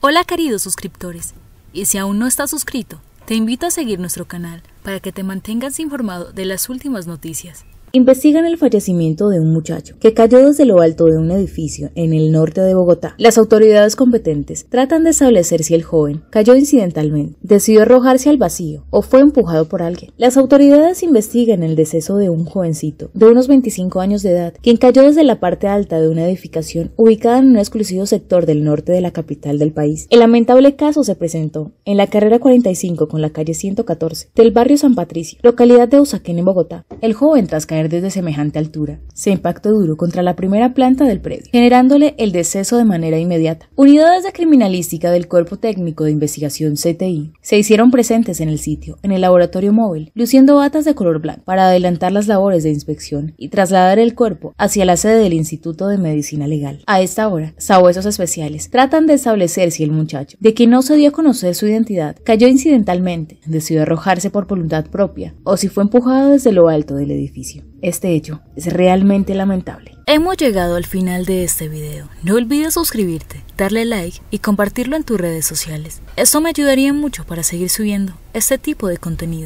Hola queridos suscriptores, y si aún no estás suscrito, te invito a seguir nuestro canal para que te mantengas informado de las últimas noticias. Investigan el fallecimiento de un muchacho que cayó desde lo alto de un edificio en el norte de Bogotá. Las autoridades competentes tratan de establecer si el joven cayó incidentalmente, decidió arrojarse al vacío o fue empujado por alguien. Las autoridades investigan el deceso de un jovencito de unos 25 años de edad, quien cayó desde la parte alta de una edificación ubicada en un exclusivo sector del norte de la capital del país. El lamentable caso se presentó en la carrera 45 con la calle 114 del barrio San Patricio, localidad de Usaquén en Bogotá. El joven tras caer desde semejante altura, se impactó duro contra la primera planta del predio, generándole el deceso de manera inmediata. Unidades de criminalística del Cuerpo Técnico de Investigación CTI se hicieron presentes en el sitio, en el laboratorio móvil, luciendo batas de color blanco para adelantar las labores de inspección y trasladar el cuerpo hacia la sede del Instituto de Medicina Legal. A esta hora, sabuesos especiales tratan de establecer si el muchacho, de quien no se dio a conocer su identidad, cayó incidentalmente, decidió arrojarse por voluntad propia o si fue empujado desde lo alto del edificio. Este hecho es realmente lamentable. Hemos llegado al final de este video. No olvides suscribirte, darle like y compartirlo en tus redes sociales. Esto me ayudaría mucho para seguir subiendo este tipo de contenido.